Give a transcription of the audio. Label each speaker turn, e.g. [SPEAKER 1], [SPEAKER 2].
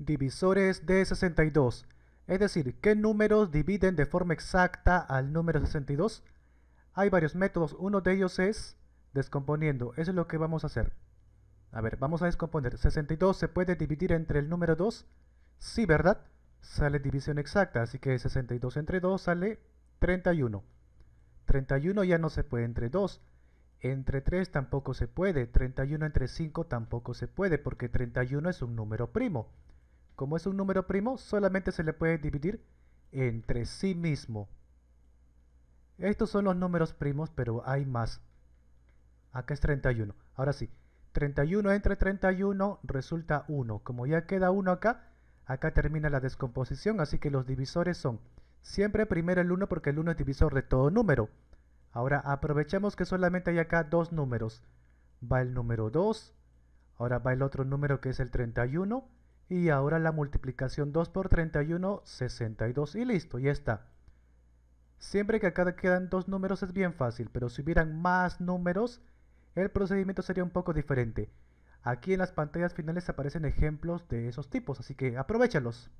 [SPEAKER 1] Divisores de 62. Es decir, ¿qué números dividen de forma exacta al número 62? Hay varios métodos, uno de ellos es descomponiendo, eso es lo que vamos a hacer. A ver, vamos a descomponer. 62 se puede dividir entre el número 2. Sí, ¿verdad? Sale división exacta, así que 62 entre 2 sale 31. 31 ya no se puede entre 2. Entre 3 tampoco se puede. 31 entre 5 tampoco se puede, porque 31 es un número primo. Como es un número primo, solamente se le puede dividir entre sí mismo. Estos son los números primos, pero hay más. Acá es 31. Ahora sí, 31 entre 31 resulta 1. Como ya queda 1 acá, acá termina la descomposición, así que los divisores son siempre primero el 1 porque el 1 es divisor de todo número. Ahora aprovechemos que solamente hay acá dos números. Va el número 2, ahora va el otro número que es el 31 y ahora la multiplicación 2 por 31, 62 y listo, ya está. Siempre que acá quedan dos números es bien fácil, pero si hubieran más números, el procedimiento sería un poco diferente. Aquí en las pantallas finales aparecen ejemplos de esos tipos, así que aprovechalos.